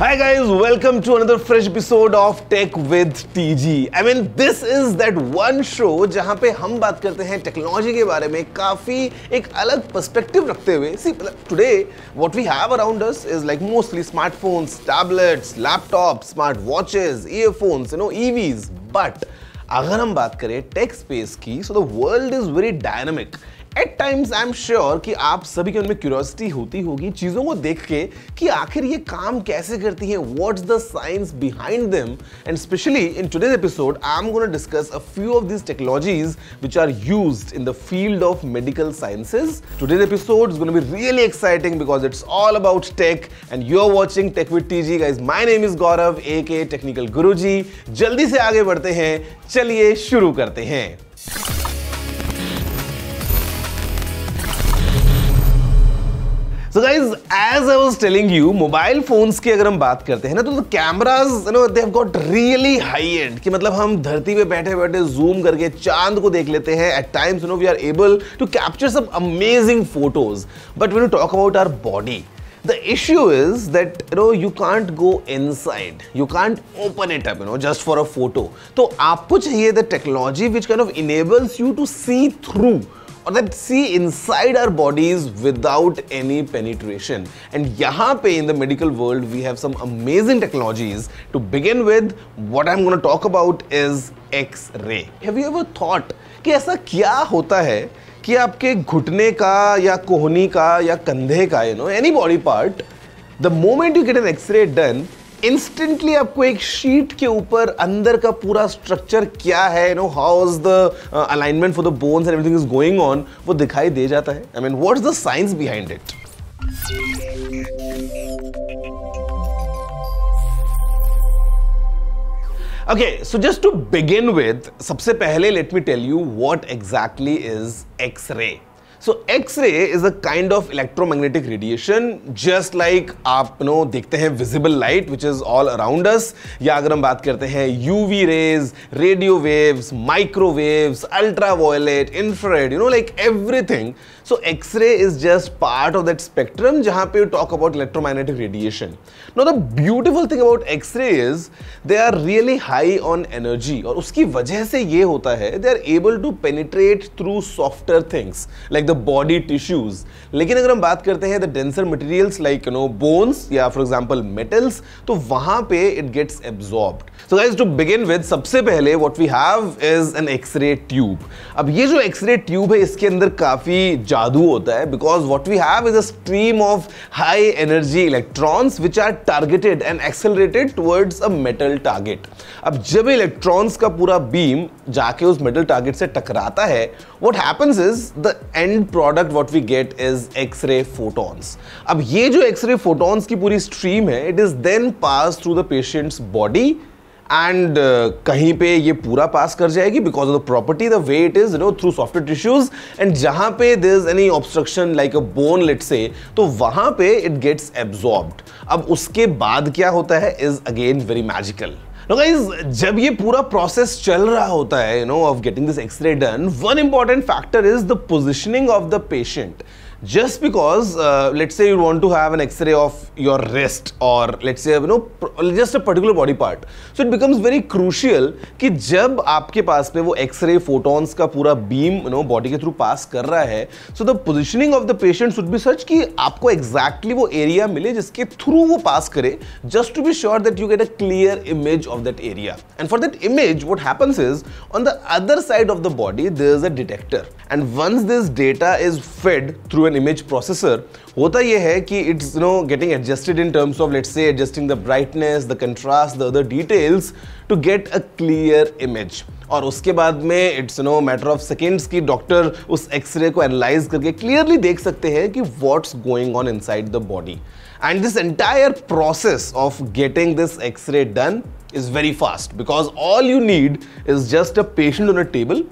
Hi guys, welcome to another fresh episode of Tech with TG. I mean, this is that one show जहाँ पे हम बात करते हैं टेक्नोलॉजी के बारे में काफी एक अलग पर्सपेक्टिव रखते हुए see today what we have around us is like mostly smartphones tablets laptop smart watches earphones you know EVs but अगर हम बात करें टेक स्पेस की so the world is very dynamic at times I am sure कि आप सभी के उनमें क्यूरोसिटी होती होगी चीज़ों को देख के कि आखिर ये काम कैसे करती है what's the science behind them and specially in today's episode I am gonna discuss a few of this technologies which are used in the field of medical sciences today's episode is gonna be really exciting because it's all about tech and you are watching tech with TG guys my name is Gaurav A K technical गुरुजी जल्दी से आगे बढ़ते हैं चलिए शुरू करते हैं so guys as I was telling you mobile phones की अगर हम बात करते हैं ना तो cameras no they have got really high end कि मतलब हम धरती पे बैठे बैठे जूम करके चांद को देख लेते हैं at times no we are able to capture some amazing photos but when you talk about our body the issue is that you know you can't go inside you can't open it up you know just for a photo तो आपको चाहिए the technology which kind of enables you to see through और that see inside our bodies without any penetration and यहां पे in the medical world we have some amazing technologies to begin with what I am gonna talk about is X ray have you ever thought कि ऐसा क्या होता है कि आपके घुटने का या कोहनी का या कंधे का you know any body part the moment you get an X ray done instantly आपको एक शीट के ऊपर अंदर का पूरा स्ट्रक्चर क्या है you know how is the alignment for the bones and everything is going on वो दिखाई दे जाता है I mean what is the science behind it okay so just to begin with सबसे पहले let me tell you what exactly is X-ray so X-ray is a kind of electromagnetic radiation just like आप know देखते हैं visible light which is all around us या अगर हम बात करते हैं UV rays radio waves microwaves ultraviolet red you know like everything so X-ray is just part of that spectrum जहां पे you talk about electromagnetic radiation know the beautiful thing about X-ray is they are really high on energy और उसकी वजह से ये होता है they are able to penetrate through softer things like the body tissues लेकिन अगर हम बात करते हैं the denser materials like you know bones या फॉर एग्जाम्पल मेटल्स तो वहां पे it gets absorb so guys to begin with सबसे पहले what we have is an X-ray tube अब ये जो एक्सरे ट्यूब है इसके अंदर काफी जादू होता है because what we have is a stream of high energy electrons which are targeted and accelerated towards a metal target अब जब इलेक्ट्रॉन्स का पूरा बीम जाके उस मेटल टारगेट से टकराता है what happens is the end product what we get is X-ray photons अब ये जो एक्सरे फोटोन्स की पूरी स्ट्रीम है it is then pass through the patient's body and uh, कहीं पे ये पूरा पास कर जाएगी because of the property the way it is know through soft tissues and जहां पे there is any obstruction like a bone let say तो वहां पे इट गेट्स एब्जॉर्ब्ड अब उसके बाद क्या होता है is again very magical know guys जब ये पूरा प्रोसेस चल रहा होता है you know of getting this X-ray done one important factor is the positioning of the patient just because uh, let's say you want to have an x-ray of your wrist or let's say you know just a particular body part so it becomes very crucial ki jab aapke x-ray photons beam body through pass kar raha hai so the positioning of the patient should be such ki aapko exactly wo area mile jiske through wo pass kare just to be sure that you get a clear image of that area and for that image what happens is on the other side of the body there is a detector and once this data is fed through an image processor, hota ye hai ki it's you know getting adjusted in terms of let's say adjusting the brightness, the contrast, the other details to get a clear image. और उसके बाद में it's no matter of seconds की doctor उस X-ray को analyse करके clearly देख सकते हैं कि what's going on inside the body and this entire process of getting this X-ray done is very fast because all you need is just a patient on a table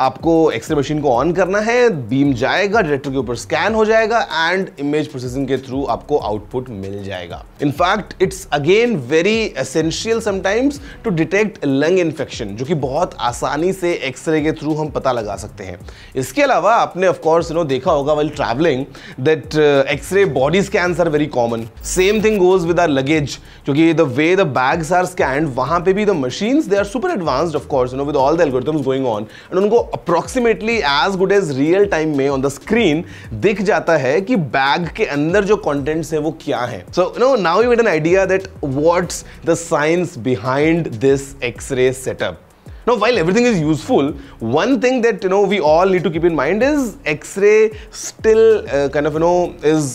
आपको X-ray machine को on करना है beam जाएगा director के ऊपर scan हो जाएगा and image processing के थ्रू आपको आउटपुट मिल जाएगा in fact it's again very essential sometimes to detect lung infection जो कि बहुत आसानी से एक्सरे के थ्रू हम पता लगा सकते हैं इसके अलावा आपने ऑफकोर्स यू नो देखा होगा well travelling that X-ray body scan are very common same thing goes with our luggage क्योंकि the way the bags are scanned वहां पे भी the machine they are super advanced of course you know with all the algorithms going on and उनको approximately as good as real time में on the screen दिख जाता है कि bag के अंदर जो कॉन्टेंट्स है वो क्या है so know now you get an idea that what's the science behind this X-ray setup Now, while everything is useful, one thing that you know we all need to keep in mind is X-ray still uh, kind of you know is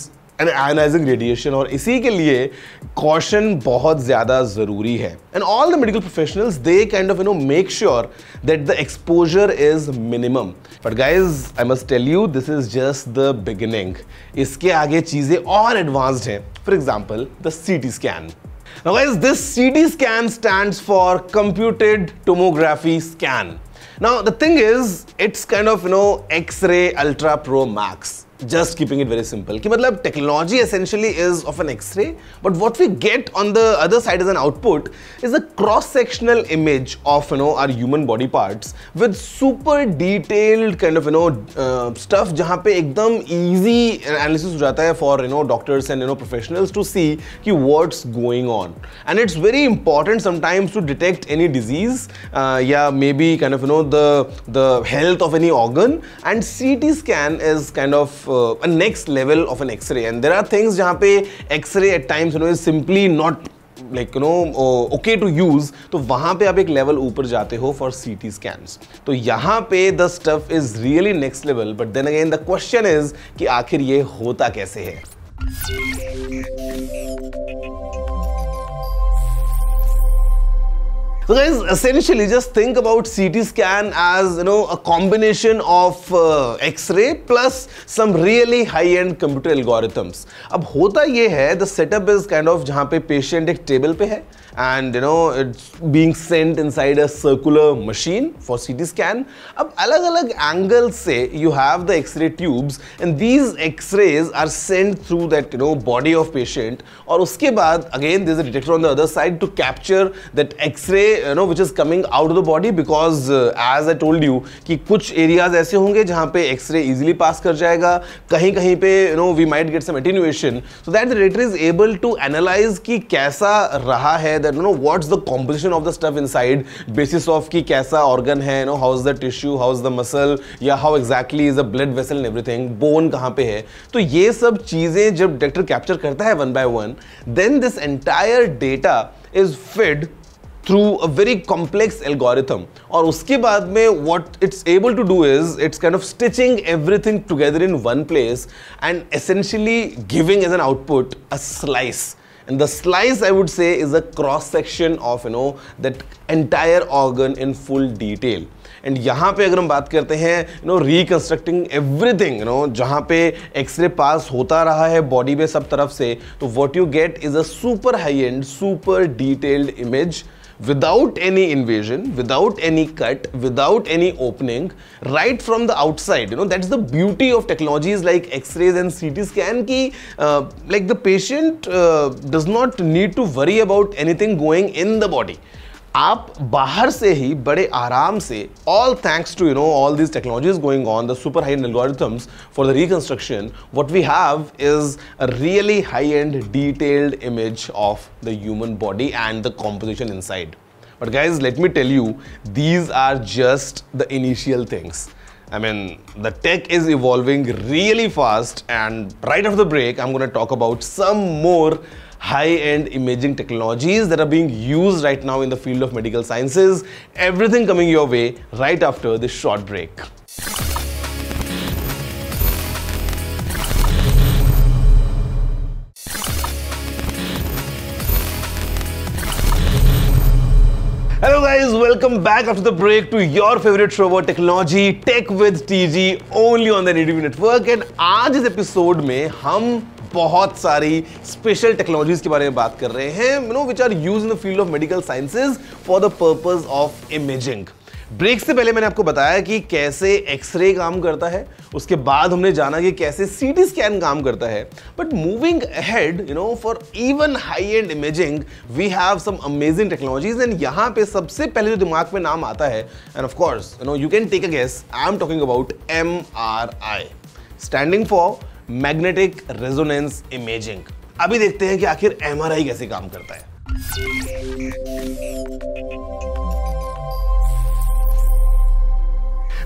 and ionising radiation और इसी के लिए caution बहुत ज़्यादा ज़रूरी है and all the medical professionals they kind of you know make sure that the exposure is minimum but guys I must tell you this is just the beginning इसके आगे चीज़ें और एडवांस्ड हैं for example the C T scan Now guys, this CT scan stands for computed tomography scan. Now the thing is, it's kind of, you know, X-ray Ultra Pro Max. just keeping it very simple. Ki matlab, technology essentially is of an X-ray, but what we get on the other side as an output is a cross-sectional image of you know our human body parts with super detailed kind of you know uh, stuff जहाँ पे एकदम easy analysis हो जाता for you know doctors and you know professionals to see कि what's going on. And it's very important sometimes to detect any disease uh, yeah maybe kind of you know the the health of any organ and CT scan is kind of a next level of an X-ray. And there are things जहाँ पे X-ray at times you know is simply not like you know okay to use तो वहां पे आप एक level ऊपर जाते हो फॉर सी टी स्कैन्स तो यहां पे the stuff is really next level but then again the question is कि आखिर ये होता कैसे है So guys, essentially just think about CT scan as, you know, a combination of uh, X-ray plus some really high-end computer algorithms. अब होता ये है, the setup is kind of जहाँ पे patient एक table and you know it's being sent inside a circular machine for CT scan. अब अलग अलग angles से you have the X-ray tubes and these X-rays are sent through that you know body of patient और उसके बाद again there's a detector on the other side to capture that X-ray know which is coming out of the body because as I told you कि कुछ areas ऐसे होंगे जहां पे x ray easily pass कर जाएगा कहीं कहीं पे you know we might get some attenuation so that the rater is able to analyse कि कैसा रहा है that you know what's the composition of the stuff inside basis of कि कैसा ऑर्गन है know how is the tissue how is the muscle या how exactly is a blood vessel and everything bone कहाँ पे है तो ये सब चीज़ें जब डॉक्टर कैप्चर करता है one by one then this entire data is fed through a very complex algorithm और उसके बाद में what it's able to do is it's kind of stitching everything together in one place and essentially giving as an output a slice and the slice I would say is a cross section of you know that entire organ in full detail and यहाँ पे अगर हम बात करते हैं you know reconstructing everything you know जहाँ पे x ray पास होता रहा है बॉडी में सब तरफ से तो what you get is a super high end super detailed image without any invasion, without any cut, without any opening, right from the outside. You know, that's the beauty of technologies like X-rays and CT scan ki, uh, like the patient uh, does not need to worry about anything going in the body. आप बाहर से ही बड़े आराम से all thanks to you know all this technologies going on the super high end algorithms for the reconstruction what we have is a really high end detailed image of the human body and the composition inside but guys let me tell you these are just the initial things I mean, the tech is evolving really fast and right after the break, I'm going to talk about some more high-end imaging technologies that are being used right now in the field of medical sciences. Everything coming your way right after this short break. Hello guys, welcome back after the break to your favorite show about technology, Tech with TG, only on the NDTV network. And आज this episode, में हम बहुत सारी special technologies के बारे में बात कर रहे हैं know which are use in the field of medical sciences for the purpose of imaging break से पहले मैंने आपको बताया कि कैसे एक्सरे काम करता है उसके बाद हमने जाना कि कैसे सीटी स्कैन काम करता है but moving ahead you know for even high end imaging we have some amazing technologies and यहाँ पे सबसे पहले जो दिमाग में नाम आता है and of course you know you can take a guess I am talking about M R I standing for magnetic resonance imaging अभी देखते हैं कि आखिर एम कैसे काम करता है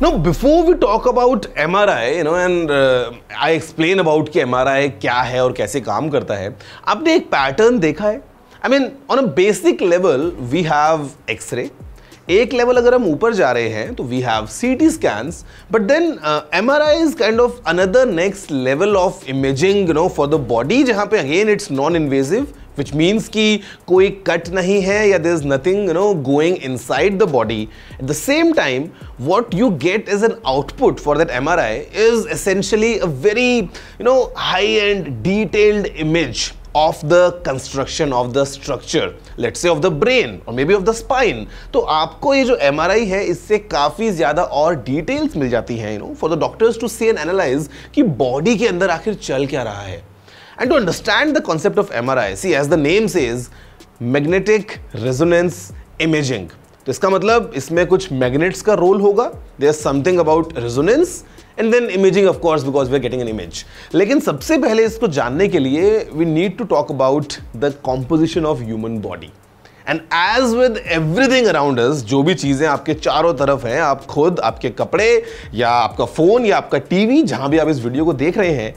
Now, before we talk about MRI, you know, know and I explain about कि आई क्या है और कैसे काम करता है आपने एक पैटर्न देखा है I mean on a basic level we have X-ray एक लेवल अगर हम ऊपर जा रहे हैं तो we have C T scan but then M R I is kind of another next level of imaging know for the body जहाँ पे again it's non invasive which means कि कोई कट नहीं है या there is nothing you know going inside the body at the same time what you get as an output for that M R I is essentially a very you know high end detailed image of the construction of the structure let say of the brain और maybe of the spine तो आपको ये जो MRI है इससे काफ़ी ज़्यादा और डिटेल्स मिल जाती है you know for the doctors to see and analyse कि बॉडी के अंदर आखिर चल क्या रहा है and to understand the concept of M R I see as the name is magnetic resonance imaging तो इसका मतलब इसमें कुछ मैग्नेट्स का रोल होगा there something about resonance and then imaging of course because we are getting an image लेकिन सबसे पहले इसको जानने के लिए we need to talk about the composition of human body and as with everything around us जो भी चीज़ें आपके चारों तरफ हैं आप खुद आपके कपड़े या आपका फ़ोन या आपका टीवी जहां भी आप इस वीडियो को देख रहे हैं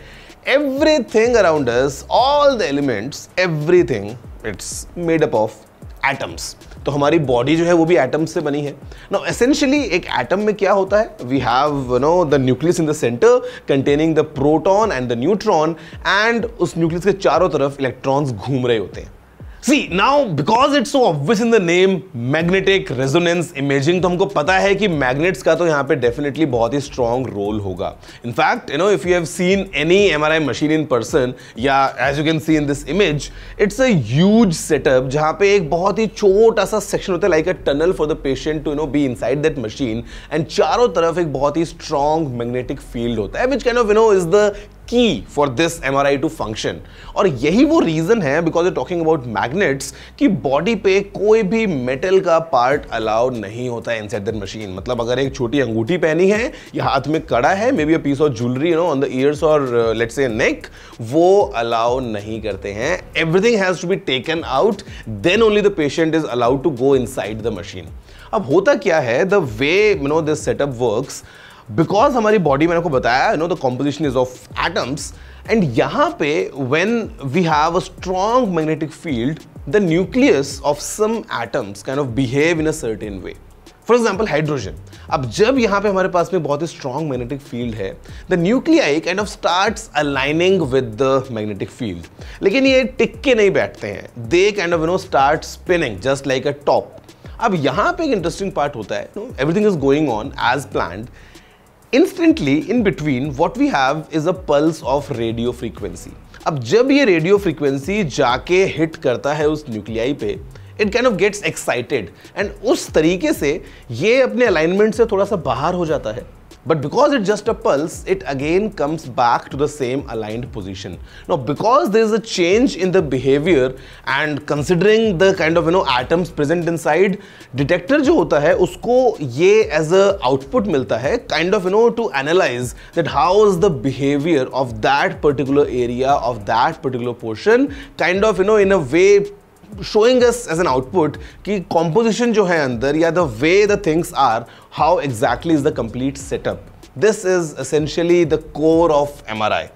everything around us all the elements everything it's made up of atoms तो हमारी बॉडी जो है वो भी एटम्स से बनी है ना एसेंशियली एक एटम में क्या होता है we have know the nucleus in the centre containing the proton and the neutron and उस न्यूक्लियस के चारों तरफ इलेक्ट्रॉन्स घूम रहे होते हैं see now because it's so obvious in the name magnetic resonance imaging तो हमको पता है कि मैग्नेट्स का तो यहाँ पे डेफिनेटली बहुत ही स्ट्रॉन्ग रोल होगा in fact you know if you have seen any M R I machine in person या as you can see in this image it's a huge setup जहाँ पे एक बहुत ही छोटा सा सेक्शन होता है like a tunnel for the patient to know be inside that machine and चारों तरफ एक बहुत ही स्ट्रॉन्ग मैग्नेटिक फील्ड होता है which can of you know is the key for this M R I to function और यही वो रीज़न है because you talking about magnets कि बॉडी पे कोई भी मेटल का पार्ट अलाउ नहीं होता है इनसाइड दैट मशीन मतलब अगर एक छोटी अंगूठी पहनी है या हाथ में कड़ा है maybe a piece of jewellery no on the ears और लेट्स से नेक वो अलाउ नहीं करते हैं everything has to be taken out then only the patient is allowed to go in the machine अब होता क्या है the way you know this setup works because हमारी बॉडी मैंने आपको बताया know the composition is of atoms and यहाँ पे when we have a strong magnetic field the nucleus of some atoms kind of behave in a certain way for example hydrogen अब जब यहाँ पे हमारे पास में बहुत ही स्ट्रॉन्ग मैग्नेटिक फील्ड है the nuclei kind of start aligning with the magnetic field लेकिन ये टिक के नहीं बैठते हैं they kind of you know start spinning just like a top अब यहाँ पे एक इंटरेस्टिंग पार्ट होता है everything is going on as plan instantly in between what we have is a pulse of radio frequency अब जब ये radio frequency जाके हिट करता है उस न्यूक्लियाई पे it kind of gets excited and उस तरीके से ये अपने अलाइनमेंट से थोड़ा सा बाहर हो जाता है But because it's just a pulse, it again comes back to the same aligned position. Now, because there is a change in the behavior and considering the kind of you know atoms present inside, detector जो होता है उसको ये as a output मिलता है kind of you know to analyze that how is the behavior of that particular area of that particular portion kind of you know in a way showing us as an output कि composition जो है अंदर या the way the things are how exactly is the complete setup this is essentially the core of M R I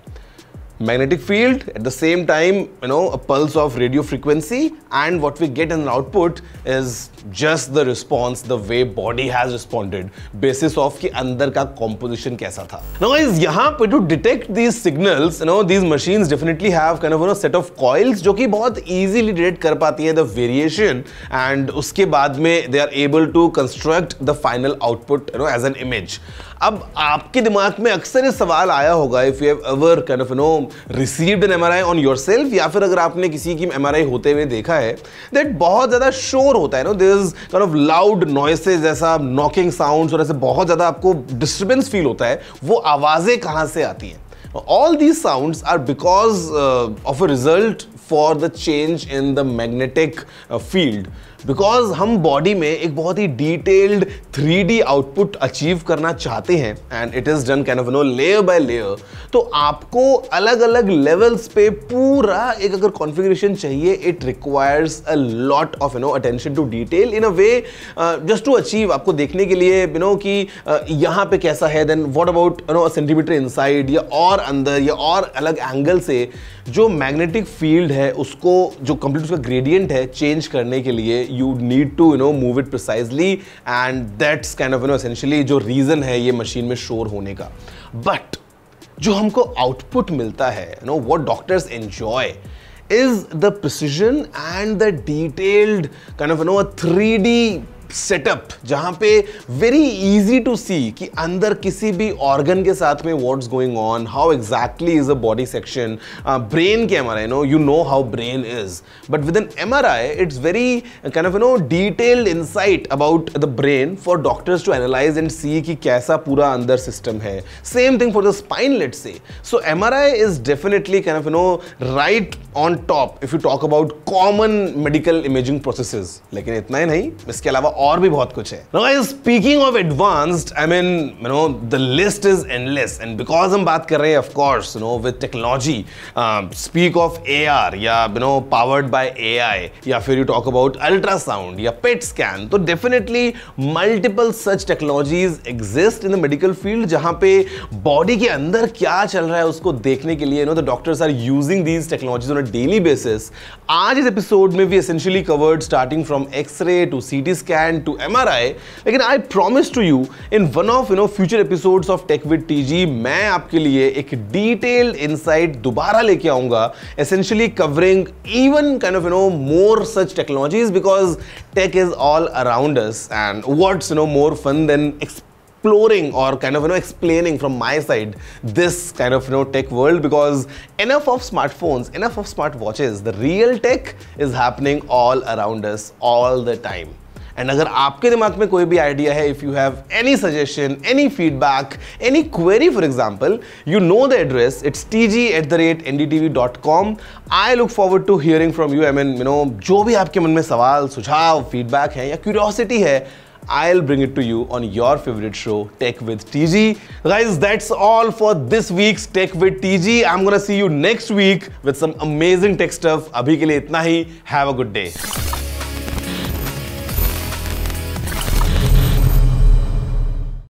magnetic field at the same time you know a pulse of radio frequency and what we get in the output is just the response the way body has responded basis of ki andar ka composition kaisa tha now guys yahan pe to detect these signals you know these machines definitely have kind of you know set of coils jo ki bahut easily detect kar pati hai the variation and uske baad mein they are able to construct the final output you know as an image अब आपके दिमाग में अक्सर ये सवाल आया होगा if you have ever kind of no received an M on your या फिर अगर आपने किसी की एम होते हुए देखा है दैट बहुत ज्यादा शोर होता है no they is kind of loud noises ऐसा नॉकिंग साउंड और ऐसे बहुत ज्यादा आपको डिस्टर्बेंस फील होता है वो आवाजें कहाँ से आती हैं all these sounds are because uh, of a result for the change in the magnetic uh, field because हम बॉडी में एक बहुत ही detailed three D output achieve करना चाहते हैं and it is done kind of no layer by layer तो आपको अलग अलग लेवल्स पे पूरा एक अगर कॉन्फिग्रेशन चाहिए it requires a lot of you know attention to detail in a way just to achieve आपको देखने के लिए यू नो कि uh, यहाँ पे कैसा है then what about you know centimetre inside या और अंदर या और अलग एंगल से जो मैग्नेटिक फील्ड है उसको जो कंप्लीट उसका ग्रेडियंट है चेंज करने के लिए you need to you know move it precisely and that's kind of you know essentially जो रीज़न है ये मशीन में शोर होने का बट जो हमको आउटपुट मिलता है you know what doctors enjoy is the precision and the detailed kind of you know three D setup जहां पे वेरी इजी टू सी कि अंदर किसी भी ऑर्गन के साथ में what's going on how exactly is a body section brain के M R I no you know how brain is but with an M R I it's very kind of you know detailed insight about the brain for doctors to analyse and see कि कैसा पूरा अंदर system है same thing for the spine let's say so M R I is definitely kind of you no right on top if you talk about common medical imaging processes लेकिन इतना ही नहीं इसके अलावा और भी बहुत कुछ है speaking of advanced I mean you know the list is endless and because हम बात कर रहे हैं of course no with technology speak of A R या you know powered by I या फिर यू टॉक अबाउट अल्ट्रासाउंड या पेट स्कैन तो definitely multiple such technologies exist in the medical field जहां पे बॉडी के अंदर क्या चल रहा है उसको देखने के लिए you know the doctors are using these technologies on a daily basis आज इस एपिसोड में भी essentially covered starting from X ray to C T scan and to MRI. लेकिन I promise to you in one of you know future episodes of Tech with TG मैं आपके लिए एक detailed insight दोबारा लेके आऊँगा essentially covering even kind of you know more such technologies because tech is all around us and what's you know more fun than exploring or kind of you know explaining from my side this kind of you know tech world because enough of smartphones enough of smartwatches the real tech is happening all around us all the time and अगर आपके दिमाग में कोई भी idea है if you have any suggestion any feedback any query for example you know the address it's T G at the rate N D T V dot com I look forward to hearing from you I mean you know जो भी आपके मन में सवाल सुझाव feedback है या curiosity है I'll bring it to you on your favorite show, Tech with TG. Guys, that's all for this week's Tech with TG. I'm gonna see you next week with some amazing tech stuff. Abhi ke liye itna hi. Have a good day.